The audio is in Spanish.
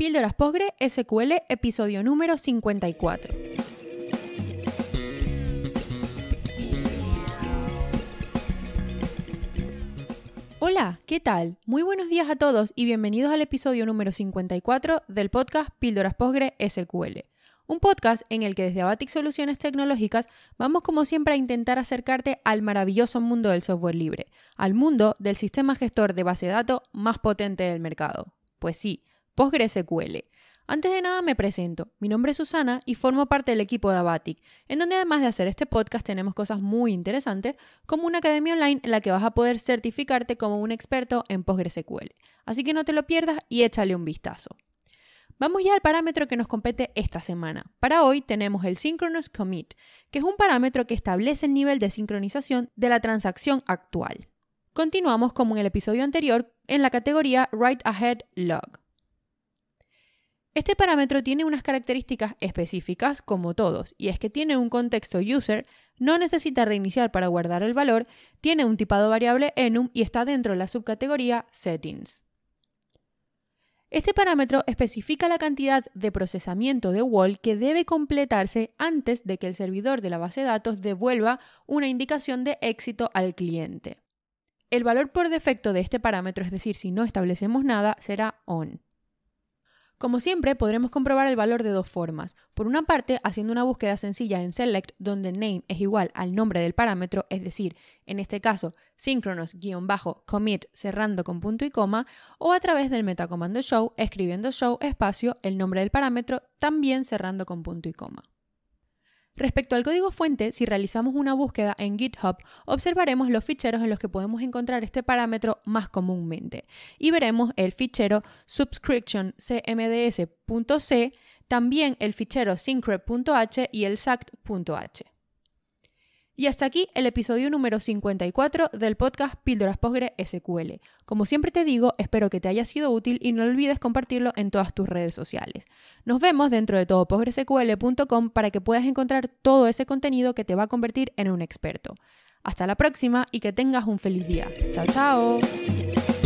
Píldoras Postgre SQL, episodio número 54. Hola, ¿qué tal? Muy buenos días a todos y bienvenidos al episodio número 54 del podcast Píldoras Postgre SQL. Un podcast en el que desde Abatic Soluciones Tecnológicas vamos como siempre a intentar acercarte al maravilloso mundo del software libre, al mundo del sistema gestor de base de datos más potente del mercado. Pues sí, PostgreSQL. Antes de nada me presento, mi nombre es Susana y formo parte del equipo de Abatic, en donde además de hacer este podcast tenemos cosas muy interesantes como una academia online en la que vas a poder certificarte como un experto en PostgreSQL. Así que no te lo pierdas y échale un vistazo. Vamos ya al parámetro que nos compete esta semana. Para hoy tenemos el Synchronous Commit, que es un parámetro que establece el nivel de sincronización de la transacción actual. Continuamos como en el episodio anterior en la categoría Write Ahead Log. Este parámetro tiene unas características específicas como todos, y es que tiene un contexto user, no necesita reiniciar para guardar el valor, tiene un tipado variable enum y está dentro de la subcategoría settings. Este parámetro especifica la cantidad de procesamiento de wall que debe completarse antes de que el servidor de la base de datos devuelva una indicación de éxito al cliente. El valor por defecto de este parámetro, es decir, si no establecemos nada, será on. Como siempre, podremos comprobar el valor de dos formas. Por una parte, haciendo una búsqueda sencilla en select donde name es igual al nombre del parámetro, es decir, en este caso, synchronous-commit cerrando con punto y coma, o a través del metacomando show escribiendo show espacio el nombre del parámetro también cerrando con punto y coma. Respecto al código fuente, si realizamos una búsqueda en GitHub, observaremos los ficheros en los que podemos encontrar este parámetro más comúnmente y veremos el fichero subscriptioncmds.c, también el fichero syncrep.h y el sact.h. Y hasta aquí el episodio número 54 del podcast Píldoras Postgre SQL. Como siempre te digo, espero que te haya sido útil y no olvides compartirlo en todas tus redes sociales. Nos vemos dentro de todo todopostgresql.com para que puedas encontrar todo ese contenido que te va a convertir en un experto. Hasta la próxima y que tengas un feliz día. Chao, chao.